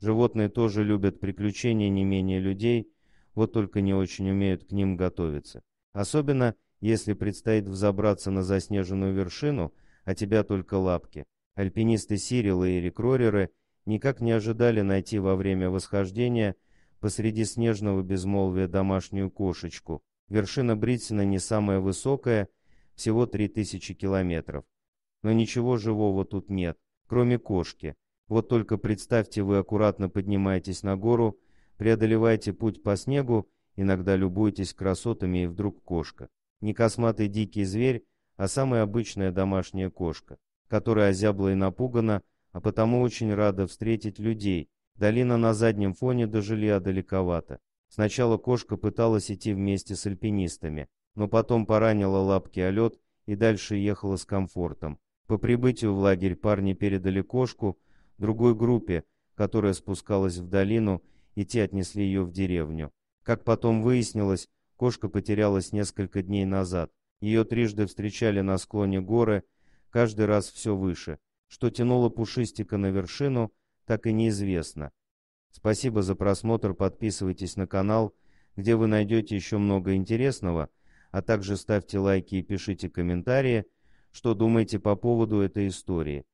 Животные тоже любят приключения не менее людей, вот только не очень умеют к ним готовиться. Особенно, если предстоит взобраться на заснеженную вершину, а тебя только лапки. Альпинисты Сирил и Эрик Рореры никак не ожидали найти во время восхождения посреди снежного безмолвия домашнюю кошечку. Вершина Бритсина не самая высокая, всего 3000 километров. Но ничего живого тут нет, кроме кошки – вот только представьте, вы аккуратно поднимаетесь на гору, преодолеваете путь по снегу, иногда любуетесь красотами, и вдруг кошка. Не косматый дикий зверь, а самая обычная домашняя кошка, которая озябла и напугана, а потому очень рада встретить людей. Долина на заднем фоне до жилья далековато. Сначала кошка пыталась идти вместе с альпинистами, но потом поранила лапки о лед и дальше ехала с комфортом. По прибытию в лагерь парни передали кошку, другой группе, которая спускалась в долину, и те отнесли ее в деревню. Как потом выяснилось, кошка потерялась несколько дней назад. Ее трижды встречали на склоне горы, каждый раз все выше. Что тянуло пушистика на вершину, так и неизвестно. Спасибо за просмотр, подписывайтесь на канал, где вы найдете еще много интересного, а также ставьте лайки и пишите комментарии, что думаете по поводу этой истории.